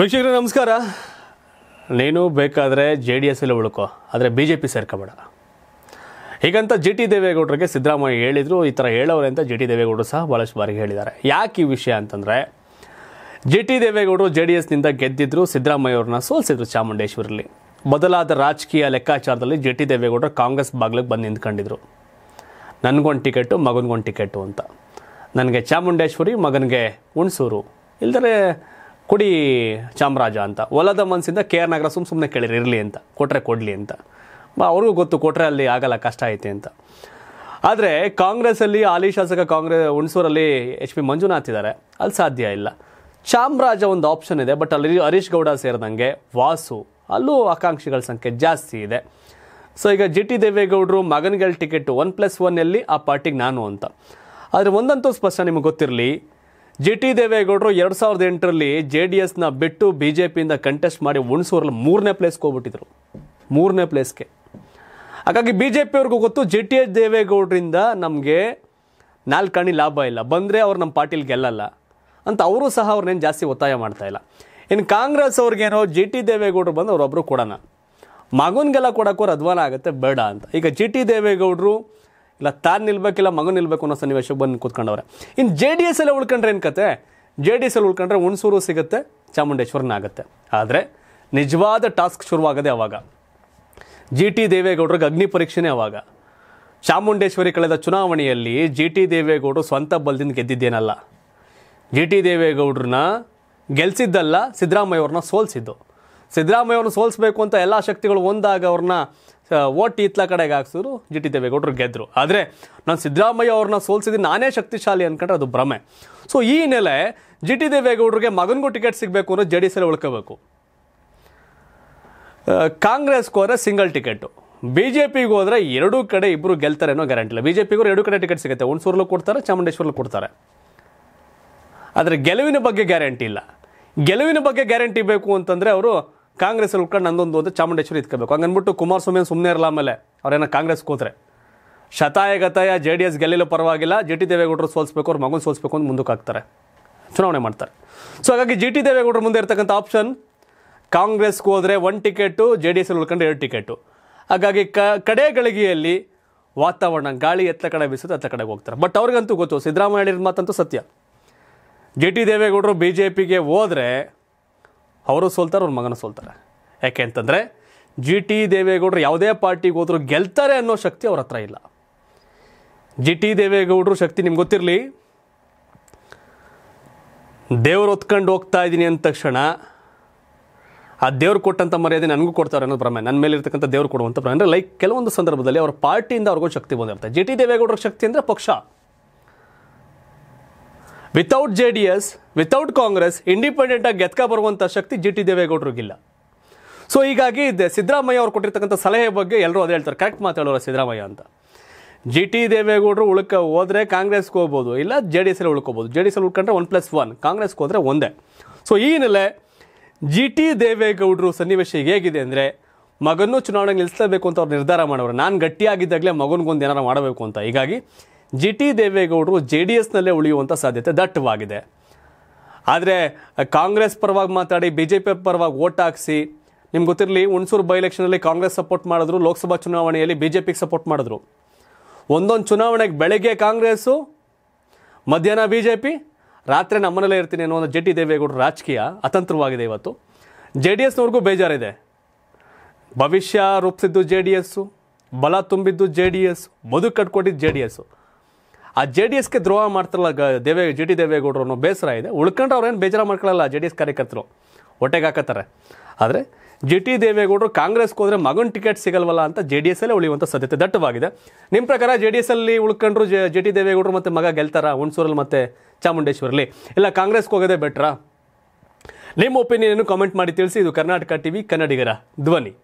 ವೀಕ್ಷಕರೇ ನಮಸ್ಕಾರ ನೀನು ಬೇಕಾದರೆ ಜೆ ಡಿ ಎಸ್ ಎಲ್ಲ ಉಳ್ಕೊ ಆದರೆ ಬಿ ಜೆ ಪಿ ಸೇರ್ಕೋಬೇಡ ಹೀಗಂತ ಜಿ ಟಿ ದೇವೇಗೌಡರಿಗೆ ಸಿದ್ದರಾಮಯ್ಯ ಹೇಳಿದರು ಈ ಥರ ಹೇಳೋರೆ ಅಂತ ಜಿ ಟಿ ದೇವೇಗೌಡರು ಸಹ ಭಾಳಷ್ಟು ಬಾರಿ ಹೇಳಿದ್ದಾರೆ ಯಾಕೆ ಈ ವಿಷಯ ಅಂತಂದರೆ ಜಿ ಟಿ ದೇವೇಗೌಡರು ಜೆ ಡಿ ಎಸ್ನಿಂದ ಗೆದ್ದಿದ್ರು ಅವ್ರನ್ನ ಸೋಲ್ಸಿದ್ರು ಚಾಮುಂಡೇಶ್ವರಲ್ಲಿ ಬದಲಾದ ರಾಜಕೀಯ ಲೆಕ್ಕಾಚಾರದಲ್ಲಿ ಜೆ ಟಿ ದೇವೇಗೌಡರು ಕಾಂಗ್ರೆಸ್ ಬಾಗ್ಲಿಗೆ ಬಂದು ನಿಂತ್ಕೊಂಡಿದ್ರು ನನಗೊಂದು ಟಿಕೆಟು ಮಗನಿಗೊಂದು ಟಿಕೆಟು ಅಂತ ನನಗೆ ಚಾಮುಂಡೇಶ್ವರಿ ಮಗನಿಗೆ ಹುಣಸೂರು ಇಲ್ದರೆ ಕೊಡಿ ಚಾಮರಾಜ ಅಂತ ಒಲದ ಮನಸ್ಸಿಂದ ಕೆ ಆರ್ ನಾಗರಾಜ್ ಸುಮ್ಮ ಸುಮ್ಮನೆ ಕೇಳಿರಿ ಇರಲಿ ಅಂತ ಕೊಟ್ಟರೆ ಕೊಡಲಿ ಅಂತ ಅವ್ರಿಗೂ ಗೊತ್ತು ಕೊಟ್ಟರೆ ಅಲ್ಲಿ ಆಗಲ್ಲ ಕಷ್ಟ ಐತೆ ಅಂತ ಆದರೆ ಕಾಂಗ್ರೆಸ್ಸಲ್ಲಿ ಹಾಲಿ ಶಾಸಕ ಕಾಂಗ್ರೆಸ್ ಹುಣಸೂರಲ್ಲಿ ಎಚ್ ಪಿ ಮಂಜುನಾಥ್ ಇದ್ದಾರೆ ಅಲ್ಲಿ ಸಾಧ್ಯ ಇಲ್ಲ ಚಾಮರಾಜ ಒಂದು ಆಪ್ಷನ್ ಇದೆ ಬಟ್ ಅಲ್ಲಿ ಹರೀಶ್ ಗೌಡ ಸೇರಿದಂಗೆ ವಾಸು ಅಲ್ಲೂ ಆಕಾಂಕ್ಷಿಗಳ ಸಂಖ್ಯೆ ಜಾಸ್ತಿ ಇದೆ ಸೊ ಈಗ ಜಿ ಟಿ ದೇವೇಗೌಡರು ಮಗನಿಗೆ ಟಿಕೆಟ್ ಒನ್ ಪ್ಲಸ್ ಒನ್ನಲ್ಲಿ ಆ ಪಾರ್ಟಿಗೆ ನಾನು ಅಂತ ಆದರೆ ಒಂದಂತೂ ಸ್ಪಷ್ಟ ನಿಮಗೆ ಗೊತ್ತಿರಲಿ ಜಿ ಟಿ ದೇವೇಗೌಡರು ಎರಡು ಸಾವಿರದ ಎಂಟರಲ್ಲಿ ಜೆ ಡಿ ಎಸ್ನ ಬಿಟ್ಟು ಬಿ ಜೆ ಪಿಯಿಂದ ಕಂಟೆಸ್ಟ್ ಮಾಡಿ ಉಣಿಸೋರಲ್ಲಿ ಮೂರನೇ ಪ್ಲೇಸ್ಗೆ ಹೋಗ್ಬಿಟ್ಟಿದ್ರು ಮೂರನೇ ಪ್ಲೇಸ್ಗೆ ಹಾಗಾಗಿ ಬಿ ಜೆ ಪಿಯವ್ರಿಗೂ ಗೊತ್ತು ಜೆ ಟಿ ಎಸ್ ದೇವೇಗೌಡರಿಂದ ನಮಗೆ ನಾಲ್ಕು ಕಣ್ಣಿ ಲಾಭ ಇಲ್ಲ ಬಂದರೆ ಅವ್ರು ನಮ್ಮ ಪಾಟೀಲಿ ಗೆಲ್ಲಲ್ಲ ಅಂತ ಅವರು ಸಹ ಅವ್ರನ್ನೇನು ಜಾಸ್ತಿ ಒತ್ತಾಯ ಮಾಡ್ತಾ ಇಲ್ಲ ಇನ್ನು ಕಾಂಗ್ರೆಸ್ ಅವ್ರಿಗೇನೋ ಜಿ ಟಿ ದೇವೇಗೌಡರು ಬಂದು ಅವರೊಬ್ಬರು ಕೊಡೋಣ ಮಗನಿಗೆಲ್ಲ ಕೊಡೋಕ್ಕೂ ಅಧ್ವಾನ ಆಗುತ್ತೆ ಬೇಡ ಅಂತ ಈಗ ಜಿ ಟಿ ದೇವೇಗೌಡರು ಇಲ್ಲ ತಾನು ನಿಲ್ಬೇಕಿಲ್ಲ ಮಗು ನಿಲ್ಬೇಕು ಅನ್ನೋ ಸನ್ನಿವೇಶ ಬಂದು ಕೂತ್ಕೊಂಡವ್ರೆ ಇನ್ನು ಜೆ ಡಿ ಎಸ್ ಎಲ್ಲ ಉಳ್ಕೊಂಡ್ರೆ ಏನು ಕತೆ ಜೆ ಡಿ ಎಸ್ ಅಲ್ಲಿ ಉಳ್ಕೊಂಡ್ರೆ ಹುಣಸೂರು ಸಿಗುತ್ತೆ ಚಾಮುಂಡೇಶ್ವರನ ಆಗುತ್ತೆ ಆದರೆ ನಿಜವಾದ ಟಾಸ್ಕ್ ಶುರುವಾಗದೆ ಅವಾಗ ಜಿ ಟಿ ದೇವೇಗೌಡ್ರಿಗೆ ಅಗ್ನಿ ಪರೀಕ್ಷೆನೇ ಅವಾಗ ಚಾಮುಂಡೇಶ್ವರಿ ಕಳೆದ ಚುನಾವಣೆಯಲ್ಲಿ ಜಿ ಟಿ ದೇವೇಗೌಡರು ಸ್ವಂತ ಬಲದಿಂದ ಗೆದ್ದಿದ್ದೇನಲ್ಲ ಜಿ ಟಿ ದೇವೇಗೌಡ್ರನ್ನ ಗೆಲ್ಸಿದ್ದಲ್ಲ ಸಿದ್ದರಾಮಯ್ಯವ್ರನ್ನ ಸೋಲ್ಸಿದ್ದು ಸಿದ್ದರಾಮಯ್ಯವ್ರನ್ನ ಸೋಲಿಸಬೇಕು ಅಂತ ಎಲ್ಲ ಶಕ್ತಿಗಳು ಒಂದಾಗ ಅವ್ರನ್ನ ಓಟ್ ಇತ್ತಲ ಕಡೆಗೆ ಹಾಕ್ಸಿದ್ರು ಜಿ ಟಿ ದೇವೇಗೌಡರು ಗೆದ್ದರು ಆದರೆ ನಾನು ಸಿದ್ದರಾಮಯ್ಯ ಅವ್ರನ್ನ ಸೋಲಿಸಿದ್ದು ನಾನೇ ಶಕ್ತಿಶಾಲಿ ಅಂದ್ಕೊಂಡ್ರೆ ಅದು ಭ್ರಮೆ ಸೊ ಈ ನೆಲೆ ಜಿ ಟಿ ದೇವೇಗೌಡರಿಗೆ ಮಗನಿಗೂ ಟಿಕೆಟ್ ಸಿಗಬೇಕು ಅನ್ನೋ ಜೆ ಡಿ ಎಸ್ ಉಳ್ಕೋಬೇಕು ಕಾಂಗ್ರೆಸ್ಗೂ ಹೋದರೆ ಸಿಂಗಲ್ ಟಿಕೆಟು ಬಿ ಜೆ ಪಿಗೆ ಹೋದರೆ ಎರಡೂ ಕಡೆ ಇಬ್ಬರು ಗೆಲ್ತಾರೆ ಅನ್ನೋ ಗ್ಯಾರಂಟಿ ಇಲ್ಲ ಬಿ ಜೆ ಪಿಗೂ ಎರಡೂ ಕಡೆ ಟಿಕೆಟ್ ಸಿಗುತ್ತೆ ಹುಣಸೂರಲ್ಲೂ ಕೊಡ್ತಾರೆ ಚಾಮುಂಡೇಶ್ವರಲ್ಲೂ ಕೊಡ್ತಾರೆ ಆದರೆ ಗೆಲುವಿನ ಬಗ್ಗೆ ಗ್ಯಾರಂಟಿ ಇಲ್ಲ ಗೆಲುವಿನ ಬಗ್ಗೆ ಗ್ಯಾರಂಟಿ ಬೇಕು ಅಂತಂದರೆ ಅವರು ಕಾಂಗ್ರೆಸ್ ಉಳ್ಕೊಂಡು ನಂದೊಂದು ಅಂತ ಚಾಮುಂಡೇಶ್ವರಿ ಇತ್ಕೋಬೇಕು ಹಂಗನ್ಬಿಟ್ಟು ಕುಮಾರಸ್ವಾಮಿ ಸುಮ್ಮನೆ ಇರಲ್ಲ ಆಮೇಲೆ ಅವ್ರೇನೋ ಕಾಂಗ್ರೆಸ್ ಕೂತ್ರೆ ಗತಾಯ ಜೆ ಡಿ ಎಸ್ ಗೆಲ್ಲಿಲ್ಲ ಪರವಾಗಿಲ್ಲ ಜಿ ಟಿ ದೇವೇಗೌಡರು ಸೋಲ್ಸ್ಬೇಕು ಅವ್ರ ಮಗನ ಸೋಲ್ಸ್ಬೇಕು ಅಂತ ಮುಂದಕ್ಕೆ ಹಾಕ್ತಾರೆ ಚುನಾವಣೆ ಮಾಡ್ತಾರೆ ಸೊ ಹಾಗಾಗಿ ಜಿ ಟಿ ದೇವೇಗೌಡರು ಮುಂದೆ ಇರ್ತಕ್ಕಂಥ ಆಪ್ಷನ್ ಕಾಂಗ್ರೆಸ್ಗೆ ಹೋದರೆ one ticket J D S ಉಳ್ಕೊಂಡು ಎರಡು ಟಿಕೆಟು ಹಾಗಾಗಿ ಕ ಕಡೆ ಗಳಿಗೆಯಲ್ಲಿ ವಾತಾವರಣ ಗಾಳಿ ಎತ್ತ ಕಡೆ ಬೀಸುತ್ತೆ ಅತ್ತ ಕಡೆಗೆ ಹೋಗ್ತಾರೆ ಬಟ್ ಅವ್ರಿಗಂತೂ ಗೊತ್ತು ಸಿದ್ದರಾಮಯ್ಯ ಮಾತಂತೂ ಸತ್ಯ ಜಿ ಟಿ ದೇವೇಗೌಡರು ಬಿ ಜೆ ಪಿಗೆ ಹೋದರೆ ಅವರು ಸೋಲ್ತಾರೆ ಅವ್ರ ಮಗನ ಸೋಲ್ತಾರೆ ಯಾಕೆ ಅಂತಂದರೆ ಜಿ ಟಿ ದೇವೇಗೌಡರು ಯಾವುದೇ ಪಾರ್ಟಿಗೆ ಹೋದರೂ ಗೆಲ್ತಾರೆ ಅನ್ನೋ ಶಕ್ತಿ ಅವ್ರ ಹತ್ರ ಇಲ್ಲ ಜಿ ಟಿ ದೇವೇಗೌಡರು ಶಕ್ತಿ ನಿಮ್ಗೆ ಗೊತ್ತಿರಲಿ ದೇವ್ರು ಹೊತ್ಕೊಂಡು ಹೋಗ್ತಾ ಇದ್ದೀನಿ ಅಂದ ತಕ್ಷಣ ಆ ದೇವ್ರು ಕೊಟ್ಟಂಥ ಮರ್ಯಾದೆ ನನಗೂ ಕೊಡ್ತಾರೆ ಅನ್ನೋದು ಭ್ರಮೆ ನನ್ನ ಮೇಲೆ ಇರ್ತಕ್ಕಂಥ ದೇವ್ರು ಕೊಡುವಂಥ ಭ್ರಮೆ ಅಂದರೆ ಲೈಕ್ ಕೆಲವೊಂದು ಸಂದರ್ಭದಲ್ಲಿ ಅವ್ರ ಪಾರ್ಟಿಯಿಂದ ಅವ್ರಿಗೊಂದು ಶಕ್ತಿ ಬಂದಿರುತ್ತೆ ಜಿ ಟಿ ದೇವೇಗೌಡರ ಶಕ್ತಿ ಅಂದರೆ ಪಕ್ಷ without J D S without Congress ಆಗಿ ಗೆದ್ಕ ಬರುವಂಥ ಶಕ್ತಿ ಜಿ ಟಿ ದೇವೇಗೌಡರಿಗಿಲ್ಲ ಸೊ ಹೀಗಾಗಿ ಸಿದ್ದರಾಮಯ್ಯ ಅವರು ಕೊಟ್ಟಿರ್ತಕ್ಕಂಥ ಸಲಹೆ ಬಗ್ಗೆ ಎಲ್ಲರೂ ಅದು ಹೇಳ್ತಾರೆ ಕರೆಕ್ಟ್ ಮಾತಾಡೋರು ಸಿದ್ದರಾಮಯ್ಯ ಅಂತ ಜಿ ಟಿ ದೇವೇಗೌಡರು ಉಳ್ಕ ಹೋದ್ರೆ ಕಾಂಗ್ರೆಸ್ಗೆ ಹೋಗ್ಬೋದು ಇಲ್ಲ ಜೆ ಡಿ ಎಲ್ಲಿ ಉಳ್ಕೋಬೋದು ಜೆ ಡಿ ಎಸ್ಸಲ್ಲಿ ಉಳ್ಕೊಂಡ್ರೆ ಒನ್ ಪ್ಲಸ್ ಒನ್ ಕಾಂಗ್ರೆಸ್ಗೆ ಹೋದ್ರೆ ಒಂದೇ ಸೊ ಈ ಹಿನ್ನೆಲೆ ಜಿ ಟಿ ದೇವೇಗೌಡರು ಸನ್ನಿವೇಶ ಹೇಗಿದೆ ಅಂದರೆ ಮಗನೂ ಚುನಾವಣೆಗೆ ನಿಲ್ಲಿಸಲೇಬೇಕು ಅಂತ ಅವ್ರು ನಿರ್ಧಾರ ಮಾಡೋರು ನಾನು ಗಟ್ಟಿಯಾಗಿದ್ದಾಗಲೇ ಮಗನಿಗೊಂದು ಏನಾರು ಮಾಡಬೇಕು ಅಂತ ಹೀಗಾಗಿ ಜಿ ಟಿ ದೇವೇಗೌಡರು ಜೆ ಡಿ ಎಸ್ನಲ್ಲೇ ಉಳಿಯುವಂಥ ಸಾಧ್ಯತೆ ದಟ್ಟವಾಗಿದೆ ಆದರೆ ಕಾಂಗ್ರೆಸ್ ಪರವಾಗಿ ಮಾತಾಡಿ ಬಿ ಜೆ ಪಿ ಪರವಾಗಿ ಓಟ್ ಹಾಕಿಸಿ ನಿಮ್ಗೆ ಗೊತ್ತಿರಲಿ ಹುಣಸೂರು ಬೈ ಎಲೆಕ್ಷನಲ್ಲಿ ಕಾಂಗ್ರೆಸ್ ಸಪೋರ್ಟ್ ಮಾಡಿದ್ರು ಲೋಕಸಭಾ ಚುನಾವಣೆಯಲ್ಲಿ ಬಿ ಜೆ ಪಿಗೆ ಸಪೋರ್ಟ್ ಮಾಡಿದ್ರು ಒಂದೊಂದು ಚುನಾವಣೆಗೆ ಬೆಳಗ್ಗೆ ಕಾಂಗ್ರೆಸ್ಸು ಮಧ್ಯಾಹ್ನ ಬಿ ಜೆ ಪಿ ರಾತ್ರಿ ನಮ್ಮನೇಲೇ ಇರ್ತೀನಿ ಅನ್ನೋ ಒಂದು ಜೆ ಟಿ ದೇವೇಗೌಡರು ರಾಜಕೀಯ ಅತಂತ್ರವಾಗಿದೆ ಇವತ್ತು ಜೆ ಡಿ ಎಸ್ನವ್ರಿಗೂ ಬೇಜಾರಿದೆ ಭವಿಷ್ಯ ರೂಪಿಸಿದ್ದು ಜೆ ಡಿ ಎಸ್ಸು ಬಲ ತುಂಬಿದ್ದು ಜೆ ಡಿ ಎಸ್ ಬದುಕು ಕಟ್ಕೊಟ್ಟಿದ್ದು ಜೆ ಡಿ ಎಸ್ಸು ಆ ಜೆ ಡಿ ಎಸ್ಗೆ ದ್ರೋಹ ಮಾಡ್ತಾರಲ್ಲ ದೇವೇ ಜಿ ಟಿ ದೇವೇಗೌಡರು ಅನ್ನೋ ಬೇಸರ ಇದೆ ಉಳ್ಕೊಂಡು ಅವ್ರೇನು ಬೇಜಾರು ಮಾಡ್ಕೊಳ್ಳಲ್ಲ ಜೆ ಡಿ ಎಸ್ ಕಾರ್ಯಕರ್ತರು ಹೊಟ್ಟೆಗೆ ಹಾಕತ್ತಾರೆ ಆದರೆ ಜಿ ಟಿ ದೇವೇಗೌಡರು ಕಾಂಗ್ರೆಸ್ಗೆ ಹೋದರೆ ಮಗನ ಟಿಕೆಟ್ ಸಿಗಲ್ವಲ್ಲ ಅಂತ ಜೆ ಡಿ ಎಸ್ಸಲ್ಲೇ ಉಳಿಯುವಂಥ ಸಾಧ್ಯತೆ ದಟ್ಟವಾಗಿದೆ ನಿಮ್ಮ ಪ್ರಕಾರ ಜೆ ಡಿ ಎಸ್ಸಲ್ಲಿ ಉಳ್ಕೊಂಡ್ರು ಜೆ ಜೆ ಟಿ ದೇವೇಗೌಡರು ಮತ್ತು ಮಗ ಗೆಲ್ತಾರ ಹುಣಸೂರಲ್ಲಿ ಮತ್ತು ಚಾಮುಂಡೇಶ್ವರಲ್ಲಿ ಇಲ್ಲ ಕಾಂಗ್ರೆಸ್ಗೆ ಹೋಗೋದೇ ಬೆಟ್ರಾ ನಿಮ್ಮ ಒಪಿನಿಯನ್ ಕಾಮೆಂಟ್ ಮಾಡಿ ತಿಳಿಸಿ ಇದು ಕರ್ನಾಟಕ ವಿ ಕನ್ನಡಿಗರ ಧ್ವನಿ